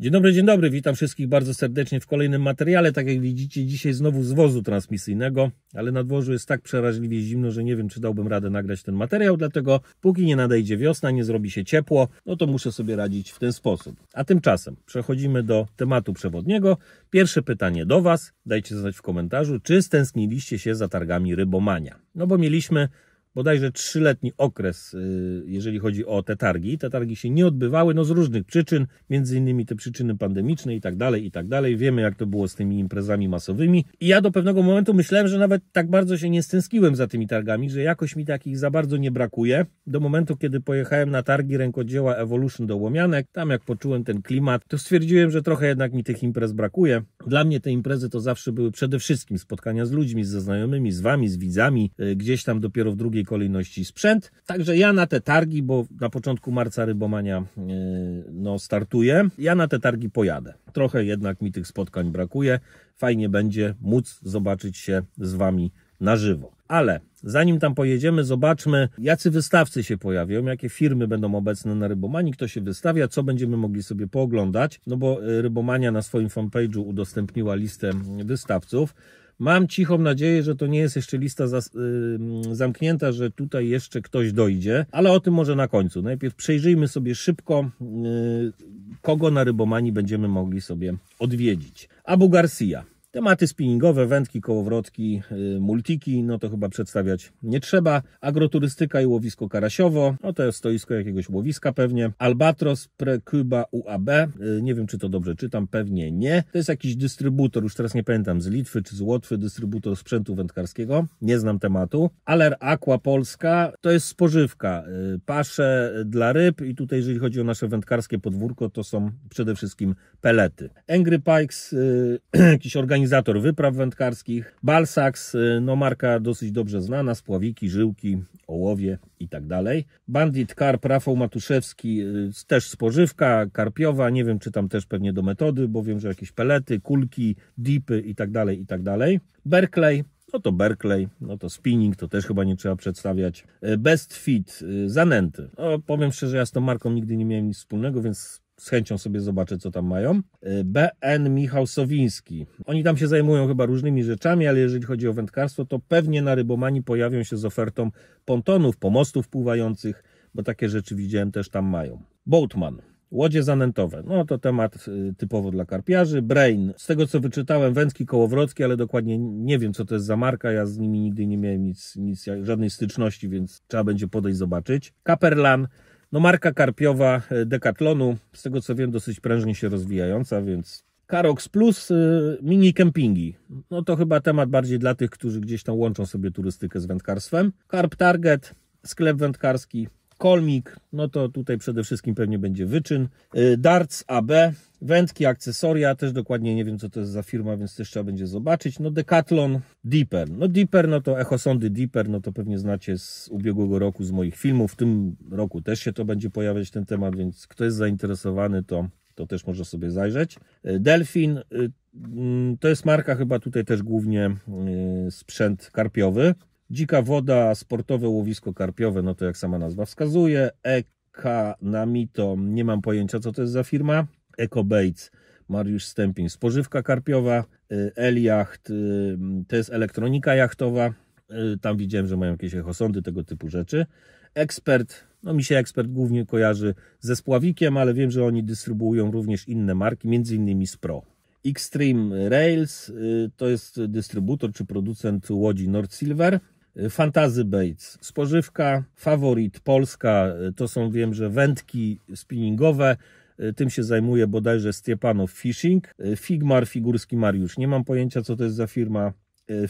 Dzień dobry, dzień dobry, witam wszystkich bardzo serdecznie w kolejnym materiale. Tak jak widzicie, dzisiaj znowu z wozu transmisyjnego, ale na dworzu jest tak przeraźliwie zimno, że nie wiem, czy dałbym radę nagrać ten materiał, dlatego póki nie nadejdzie wiosna, nie zrobi się ciepło, no to muszę sobie radzić w ten sposób. A tymczasem przechodzimy do tematu przewodniego. Pierwsze pytanie do Was, dajcie znać w komentarzu, czy stęskniliście się za targami rybomania? No bo mieliśmy bodajże trzyletni okres, y, jeżeli chodzi o te targi. Te targi się nie odbywały no, z różnych przyczyn, między innymi te przyczyny pandemiczne i tak dalej, i tak dalej. Wiemy, jak to było z tymi imprezami masowymi. I ja do pewnego momentu myślałem, że nawet tak bardzo się nie stęskiłem za tymi targami, że jakoś mi takich za bardzo nie brakuje. Do momentu, kiedy pojechałem na targi rękodzieła Evolution do Łomianek, tam jak poczułem ten klimat, to stwierdziłem, że trochę jednak mi tych imprez brakuje. Dla mnie te imprezy to zawsze były przede wszystkim spotkania z ludźmi, ze znajomymi, z wami, z widzami, y, gdzieś tam dopiero w drugiej kolejności sprzęt. Także ja na te targi, bo na początku marca Rybomania e, no, startuje, ja na te targi pojadę. Trochę jednak mi tych spotkań brakuje. Fajnie będzie móc zobaczyć się z Wami na żywo. Ale zanim tam pojedziemy, zobaczmy, jacy wystawcy się pojawią, jakie firmy będą obecne na Rybomanii, kto się wystawia, co będziemy mogli sobie pooglądać, no bo e, Rybomania na swoim fanpage'u udostępniła listę wystawców. Mam cichą nadzieję, że to nie jest jeszcze lista y, zamknięta, że tutaj jeszcze ktoś dojdzie, ale o tym może na końcu. Najpierw przejrzyjmy sobie szybko, y, kogo na Rybomani będziemy mogli sobie odwiedzić. Abu Garcia. Tematy spinningowe, wędki, kołowrotki, y, multiki, no to chyba przedstawiać nie trzeba. Agroturystyka i łowisko karasiowo, no to jest stoisko jakiegoś łowiska pewnie. Albatros Precuba UAB, y, nie wiem czy to dobrze czytam, pewnie nie. To jest jakiś dystrybutor, już teraz nie pamiętam, z Litwy czy z Łotwy, dystrybutor sprzętu wędkarskiego, nie znam tematu. Aler Aqua Polska, to jest spożywka, y, pasze dla ryb i tutaj jeżeli chodzi o nasze wędkarskie podwórko, to są przede wszystkim pelety. Angry Pikes, jakiś organizacja organizator wypraw wędkarskich. Balsaks, y, no marka dosyć dobrze znana, spławiki, żyłki, ołowie i tak dalej. Bandit Karp, Rafał Matuszewski, y, też spożywka, karpiowa, nie wiem czy tam też pewnie do metody, bo wiem, że jakieś pelety, kulki, dipy i tak dalej, i tak dalej. Berkeley, no to Berkeley, no to spinning, to też chyba nie trzeba przedstawiać. Y, Best Fit, Zanęty. No, powiem szczerze, ja z tą marką nigdy nie miałem nic wspólnego, więc z chęcią sobie zobaczę, co tam mają. Y, BN Michał Sowiński. Oni tam się zajmują chyba różnymi rzeczami, ale jeżeli chodzi o wędkarstwo, to pewnie na Rybomani pojawią się z ofertą pontonów, pomostów pływających, bo takie rzeczy widziałem też tam mają. Boatman. Łodzie zanętowe, no to temat y, typowo dla karpiarzy. Brain, z tego co wyczytałem, wędki kołowrockie, ale dokładnie nie wiem co to jest za marka, ja z nimi nigdy nie miałem nic, nic żadnej styczności, więc trzeba będzie podejść zobaczyć. Kaperlan, no marka karpiowa e, Decathlonu, z tego co wiem, dosyć prężnie się rozwijająca, więc Karox Plus, e, mini kempingi. No to chyba temat bardziej dla tych, którzy gdzieś tam łączą sobie turystykę z wędkarstwem. Karp Target, sklep wędkarski, kolmik, no to tutaj przede wszystkim pewnie będzie wyczyn. Y, Darts AB, wędki, akcesoria, też dokładnie nie wiem co to jest za firma, więc też trzeba będzie zobaczyć. No Decathlon, Deeper. No Deeper, no to echosondy Deeper, no to pewnie znacie z ubiegłego roku, z moich filmów. W tym roku też się to będzie pojawiać ten temat, więc kto jest zainteresowany, to, to też może sobie zajrzeć. Y, Delfin, y, mm, to jest marka chyba tutaj też głównie sprzęt karpiowy. Dzika woda, sportowe łowisko karpiowe, no to jak sama nazwa wskazuje. Eka Namito, nie mam pojęcia co to jest za firma. Eco Bates, Mariusz Stępień, spożywka karpiowa. Y, Eliacht, y, to jest elektronika jachtowa. Y, tam widziałem, że mają jakieś echosądy, tego typu rzeczy. Ekspert, no mi się ekspert głównie kojarzy ze Spławikiem, ale wiem, że oni dystrybuują również inne marki, między innymi Spro. Xtreme Rails to jest dystrybutor czy producent łodzi Nord Silver. Y, Fantazy Bates, spożywka, faworit, Polska, y, to są wiem, że wędki spinningowe, y, tym się zajmuje bodajże Stepanow Fishing, Figmar Figurski Mariusz, nie mam pojęcia co to jest za firma,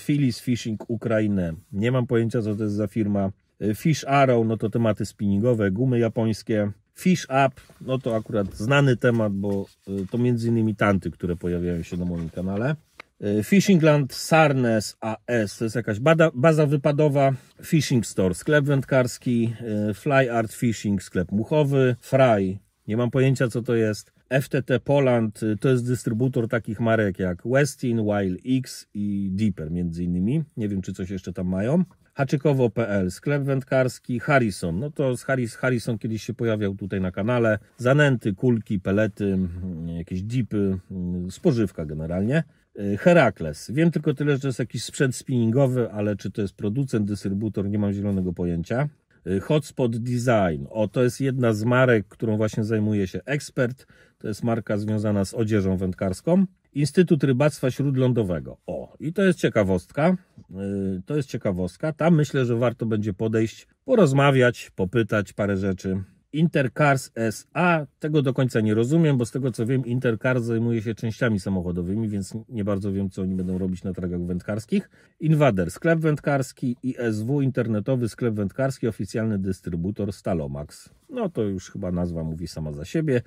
Phyllis Fishing Ukrainę, nie mam pojęcia co to jest za firma, Fish Arrow, no to tematy spinningowe, gumy japońskie, Fish Up, no to akurat znany temat, bo to między innymi tanty, które pojawiają się na moim kanale. Y, Fishingland Sarnes AS to jest jakaś bada, baza wypadowa, Fishing Store, sklep wędkarski, y, Fly Art Fishing, sklep muchowy, Fry, nie mam pojęcia co to jest, FTT Poland y, to jest dystrybutor takich marek jak Westin, Wild X i Deeper między innymi. Nie wiem czy coś jeszcze tam mają. Haczykowo.pl, sklep wędkarski, Harrison. No to z Harris, Harrison kiedyś się pojawiał tutaj na kanale. Zanęty, kulki, pelety, jakieś dipy, spożywka generalnie. E, Herakles. Wiem tylko tyle, że to jest jakiś sprzęt spinningowy, ale czy to jest producent, dystrybutor, nie mam zielonego pojęcia. E, Hotspot Design. O, to jest jedna z marek, którą właśnie zajmuje się ekspert. To jest marka związana z odzieżą wędkarską. Instytut Rybactwa Śródlądowego. O, i to jest ciekawostka. E, to jest ciekawostka. Tam myślę, że warto będzie podejść, porozmawiać, popytać parę rzeczy. Intercars SA, tego do końca nie rozumiem, bo z tego co wiem, Intercars zajmuje się częściami samochodowymi, więc nie bardzo wiem, co oni będą robić na tragach wędkarskich. Invader, sklep wędkarski, ISW, internetowy sklep wędkarski, oficjalny dystrybutor Stalomax. No to już chyba nazwa mówi sama za siebie.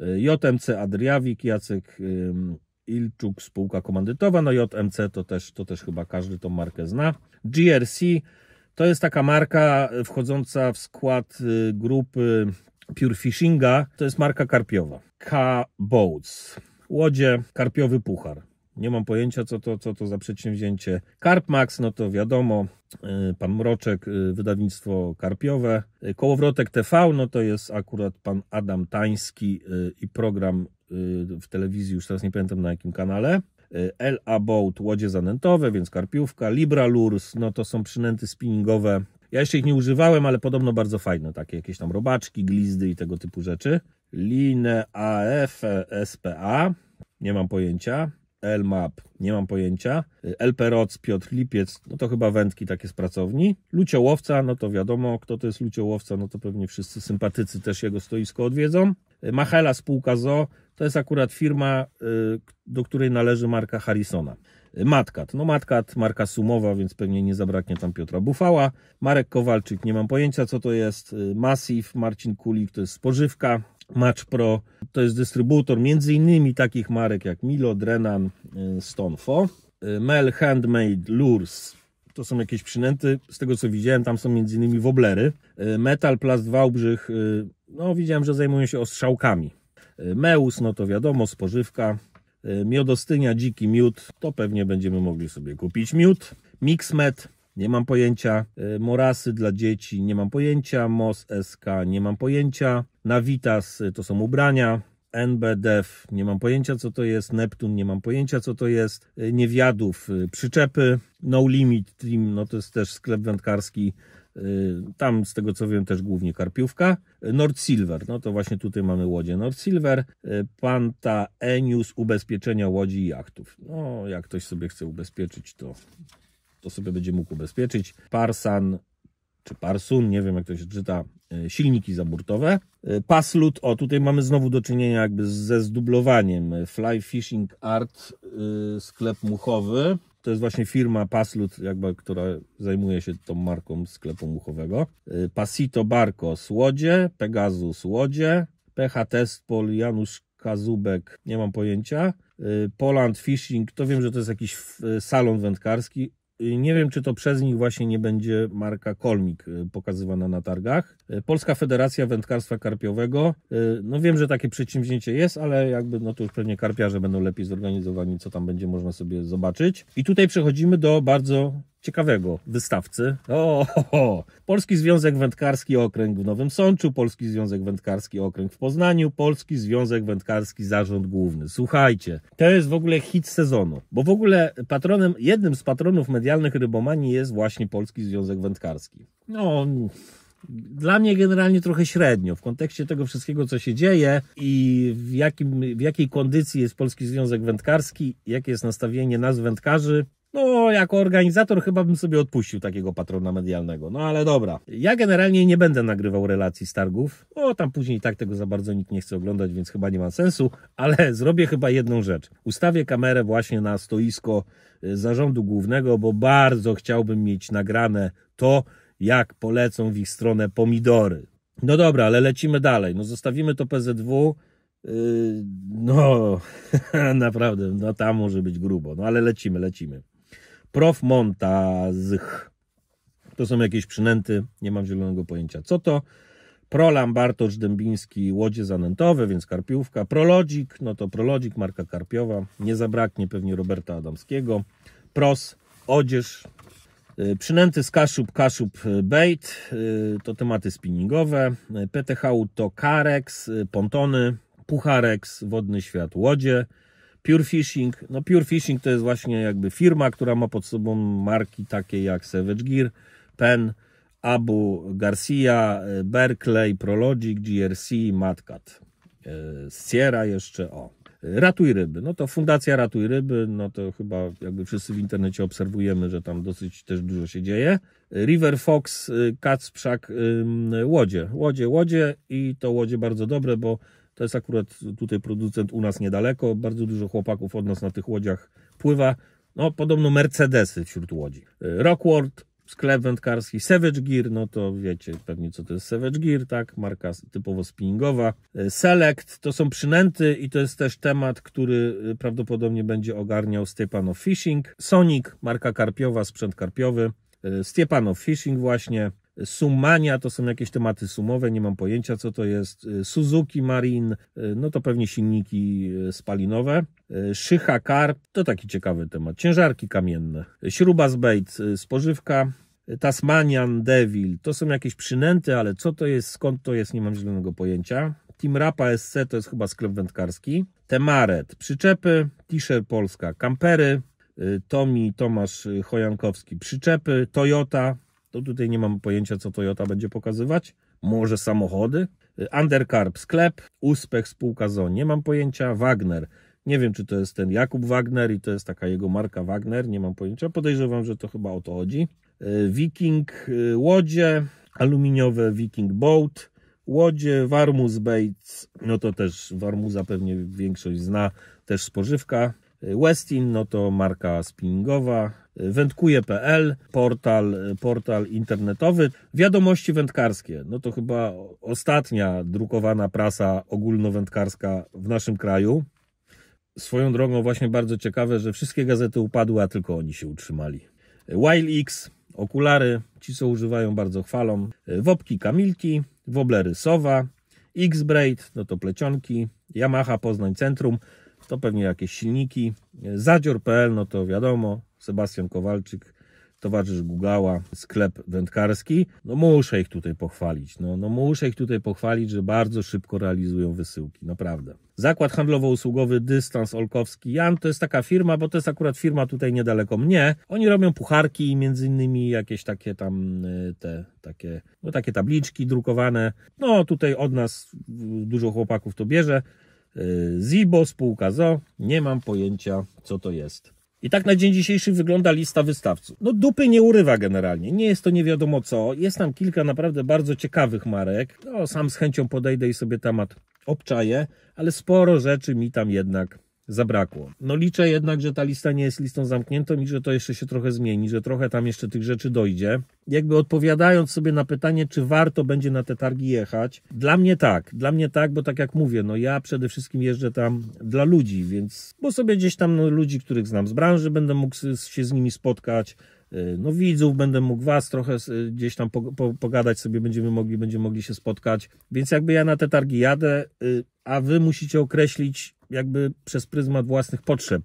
JMC Adriawik, Jacek Ilczuk, spółka komandytowa, no JMC to też, to też chyba każdy tą markę zna. GRC, to jest taka marka wchodząca w skład y, grupy Pure Fishinga. To jest marka karpiowa. K-Boats. Łodzie, karpiowy puchar. Nie mam pojęcia, co to, co to za przedsięwzięcie. Max, no to wiadomo, y, pan Mroczek, y, wydawnictwo karpiowe. Kołowrotek TV, no to jest akurat pan Adam Tański i program w telewizji, już teraz nie pamiętam na jakim kanale. Y, El About łodzie zanętowe, więc karpiówka, Libra Lurs, no to są przynęty spinningowe. Ja jeszcze ich nie używałem, ale podobno bardzo fajne, takie jakieś tam robaczki, glizdy i tego typu rzeczy. Line AF SPA, nie mam pojęcia. Elmap, nie mam pojęcia. Y, LP Piotr Lipiec, no to chyba wędki takie z pracowni. Luciołowca, no to wiadomo, kto to jest Luciołowca, no to pewnie wszyscy sympatycy też jego stoisko odwiedzą. Y, Machela, spółka ZO, to jest akurat firma, y, do której należy marka Harrisona. Matkat. No Matkat, marka sumowa, więc pewnie nie zabraknie tam Piotra Bufała. Marek Kowalczyk, nie mam pojęcia co to jest. Y, Massive, Marcin Kulik, to jest spożywka. Match Pro to jest dystrybutor między innymi takich marek jak Milo, Drenan, y, Stonfo. Mel, Handmade, Lures, to są jakieś przynęty, z tego co widziałem, tam są między innymi woblery. Metal Plast Wałbrzych, no widziałem, że zajmują się ostrzałkami. Meus, no to wiadomo, spożywka. Y, miodostynia, dziki miód, to pewnie będziemy mogli sobie kupić miód. Mixmet, nie mam pojęcia. Y, morasy dla dzieci, nie mam pojęcia. MOS SK, nie mam pojęcia. Navitas, y, to są ubrania. NBDF, nie mam pojęcia co to jest, Neptun, nie mam pojęcia co to jest, Niewiadów, przyczepy, No Limit Team, no to jest też sklep wędkarski, Y, tam, z tego co wiem, też głównie karpiówka. Nord Silver, no to właśnie tutaj mamy łodzie Nord Silver. Y, Panta Enius, ubezpieczenia łodzi i jachtów. No, jak ktoś sobie chce ubezpieczyć, to, to sobie będzie mógł ubezpieczyć. Parsan, czy Parsun, nie wiem jak to się czyta, y, silniki zaburtowe. Paslut, o tutaj mamy znowu do czynienia jakby ze zdublowaniem. Fly Fishing Art, sklep muchowy. To jest właśnie firma Paslut, jakby, która zajmuje się tą marką sklepu muchowego. Y, Pasito Barco Słodzie, Pegasus Słodzie, PH Testpol Janusz Kazubek, nie mam pojęcia. Y, Poland Fishing, to wiem, że to jest jakiś y, salon wędkarski, Y, nie wiem, czy to przez nich właśnie nie będzie marka Kolmik y, pokazywana na targach. Y, Polska Federacja Wędkarstwa Karpiowego. No wiem, że takie przedsięwzięcie jest, ale jakby no to już pewnie karpiarze będą lepiej zorganizowani, co tam będzie można sobie zobaczyć. I tutaj przechodzimy do bardzo ciekawego wystawcy. O, ho, ho. Polski Związek Wędkarski Okręg w Nowym Sączu, Polski Związek Wędkarski Okręg w Poznaniu, Polski Związek Wędkarski Zarząd Główny. Słuchajcie, to jest w ogóle hit sezonu, bo w ogóle patronem, jednym z patronów medialnych Rybomanii jest właśnie Polski Związek Wędkarski. No, dla mnie generalnie trochę średnio w kontekście tego wszystkiego, co się dzieje i w, jakim, w jakiej kondycji jest Polski Związek Wędkarski, jakie jest nastawienie nas wędkarzy, no, jako organizator chyba bym sobie odpuścił takiego patrona medialnego. No ale dobra. Ja generalnie nie będę nagrywał relacji z targów. O, tam później tak tego za bardzo nikt nie chce oglądać, więc chyba nie ma sensu. Ale zrobię chyba jedną rzecz. Ustawię kamerę właśnie na stoisko y, zarządu głównego, bo bardzo chciałbym mieć nagrane to, jak polecą w ich stronę pomidory. No dobra, ale lecimy dalej. No zostawimy to PZW. Y, no, naprawdę, no tam może być grubo, no ale lecimy, lecimy. Profmontazch. To są jakieś przynęty, nie mam zielonego pojęcia co to. Prolam Bartosz Dębiński, łodzie zanętowe, więc karpiówka. Prolodzik, no to prolodzik, marka karpiowa. Nie zabraknie pewnie Roberta Adamskiego. Pros, odzież. Y, przynęty z Kaszub, Kaszub y, Bait, y, to tematy spinningowe. PTH to Karex, pontony, Puchareks, Wodny Świat, łodzie. Pure Fishing. No Pure Fishing to jest właśnie jakby firma, która ma pod sobą marki takie jak Savage Gear, Pen, Abu Garcia, Berkeley, Prologic, GRC, Madcat. E, Sierra jeszcze, o. Ratuj Ryby. No to Fundacja Ratuj Ryby, no to chyba jakby wszyscy w internecie obserwujemy, że tam dosyć też dużo się dzieje. River Fox, e, Kacprzak, Łodzie. Łodzie, Łodzie i to Łodzie bardzo dobre, bo to jest akurat tutaj producent u nas niedaleko. Bardzo dużo chłopaków od nas na tych łodziach pływa. No, podobno Mercedesy wśród łodzi. Y, Rockworld, sklep wędkarski, Savage Gear, no to wiecie pewnie co to jest Savage Gear, tak? Marka typowo spinningowa. Y, Select to są przynęty i to jest też temat, który y, prawdopodobnie będzie ogarniał Stepanow Fishing. Sonic, marka karpiowa, sprzęt karpiowy. Stepanow Fishing właśnie. Sumania to są jakieś tematy sumowe, nie mam pojęcia co to jest. Y, Suzuki Marin, y, no to pewnie silniki y, spalinowe. Szycha Kar, to taki ciekawy temat. Ciężarki kamienne. Śruba z Bait, spożywka. Tasmanian Devil, to są jakieś przynęty, ale co to jest, skąd to jest, nie mam zielonego pojęcia. Team Rapa SC to jest chyba sklep wędkarski. Temaret, przyczepy, t-shirt Polska, kampery, Tomi Tomasz Chojankowski, przyczepy, Toyota, to tutaj nie mam pojęcia, co Toyota będzie pokazywać. Może samochody. Undercarb sklep, Uspech spółka ZON, nie mam pojęcia. Wagner, nie wiem, czy to jest ten Jakub Wagner i to jest taka jego marka Wagner, nie mam pojęcia. Podejrzewam, że to chyba o to chodzi. E, Viking e, łodzie, aluminiowe Viking Boat, łodzie, Warmus Bates, no to też Warmuza pewnie większość zna, też spożywka. E, Westin, no to marka spinningowa wędkuje.pl, portal, portal internetowy. Wiadomości wędkarskie, no to chyba ostatnia drukowana prasa ogólnowędkarska w naszym kraju. Swoją drogą właśnie bardzo ciekawe, że wszystkie gazety upadły, a tylko oni się utrzymali. Wild X, okulary, ci co używają bardzo chwalą. Wopki Kamilki, Woblery Sowa, X-Braid, no to plecionki, Yamaha Poznań Centrum, to pewnie jakieś silniki. Zadzior.pl, no to wiadomo, Sebastian Kowalczyk, towarzysz Gugała sklep wędkarski. No muszę ich tutaj pochwalić. No, no muszę ich tutaj pochwalić, że bardzo szybko realizują wysyłki, naprawdę. Zakład handlowo-usługowy Dystans Olkowski Jan to jest taka firma, bo to jest akurat firma tutaj niedaleko mnie. Oni robią pucharki i między innymi jakieś takie tam y, te takie, no takie tabliczki drukowane. No tutaj od nas dużo chłopaków to bierze. Y, ZIBO, spółka ZO, nie mam pojęcia co to jest. I tak na dzień dzisiejszy wygląda lista wystawców. No dupy nie urywa generalnie, nie jest to nie wiadomo co. Jest tam kilka naprawdę bardzo ciekawych marek. No, sam z chęcią podejdę i sobie temat obczaję, ale sporo rzeczy mi tam jednak zabrakło. No liczę jednak, że ta lista nie jest listą zamkniętą i że to jeszcze się trochę zmieni, że trochę tam jeszcze tych rzeczy dojdzie. Jakby odpowiadając sobie na pytanie, czy warto będzie na te targi jechać, dla mnie tak, dla mnie tak, bo tak jak mówię, no ja przede wszystkim jeżdżę tam dla ludzi, więc, bo sobie gdzieś tam no, ludzi, których znam z branży, będę mógł się z nimi spotkać, y, no, widzów, będę mógł Was trochę y, gdzieś tam po, po, pogadać sobie, będziemy mogli, będziemy mogli się spotkać. Więc jakby ja na te targi jadę, y, a Wy musicie określić, jakby przez pryzmat własnych potrzeb.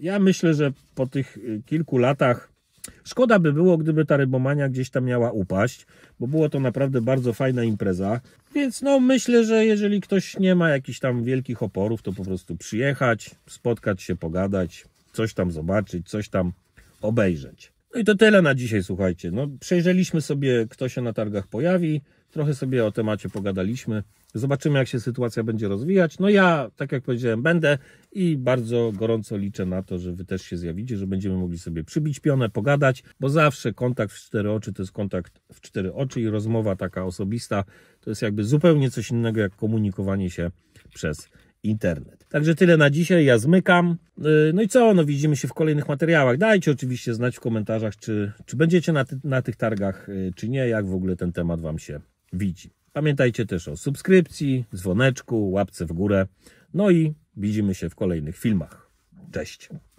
Ja myślę, że po tych y, kilku latach szkoda by było, gdyby ta rybomania gdzieś tam miała upaść, bo było to naprawdę bardzo fajna impreza. Więc no myślę, że jeżeli ktoś nie ma jakichś tam wielkich oporów, to po prostu przyjechać, spotkać się, pogadać, coś tam zobaczyć, coś tam obejrzeć. No i to tyle na dzisiaj, słuchajcie. No, przejrzeliśmy sobie, kto się na targach pojawi. Trochę sobie o temacie pogadaliśmy. Zobaczymy, jak się sytuacja będzie rozwijać. No ja, tak jak powiedziałem, będę i bardzo gorąco liczę na to, że Wy też się zjawicie, że będziemy mogli sobie przybić pionę, pogadać, bo zawsze kontakt w cztery oczy to jest kontakt w cztery oczy i rozmowa taka osobista to jest jakby zupełnie coś innego jak komunikowanie się przez internet. Także tyle na dzisiaj, ja zmykam. Y, no i co, no widzimy się w kolejnych materiałach. Dajcie oczywiście znać w komentarzach, czy, czy będziecie na, ty, na tych targach, y, czy nie, jak w ogóle ten temat Wam się widzi. Pamiętajcie też o subskrypcji, dzwoneczku, łapce w górę. No i widzimy się w kolejnych filmach. Cześć!